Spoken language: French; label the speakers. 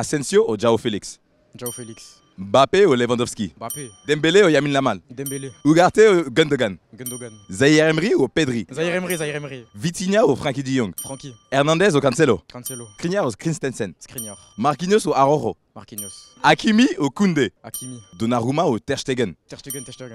Speaker 1: Asensio ou Jao Félix
Speaker 2: Jao Félix.
Speaker 1: Mbappé ou Lewandowski Mbappé. Dembélé ou Yamin Lamal Dembélé. Ugarte ou Gundogan Gundogan. Zaire Emery ou Pedri Zaire Emery, Zaire Emery. Vitinha ou Frankie de Jong Frankie. Hernandez ou Cancelo Cancelo. Skriniar ou Christensen Skriniar. Marquinhos
Speaker 3: ou Aroro Marquinhos. Hakimi ou Koundé Akimi. Donnarumma ou Ter Stegen
Speaker 4: Ter Stegen, Ter Stegen.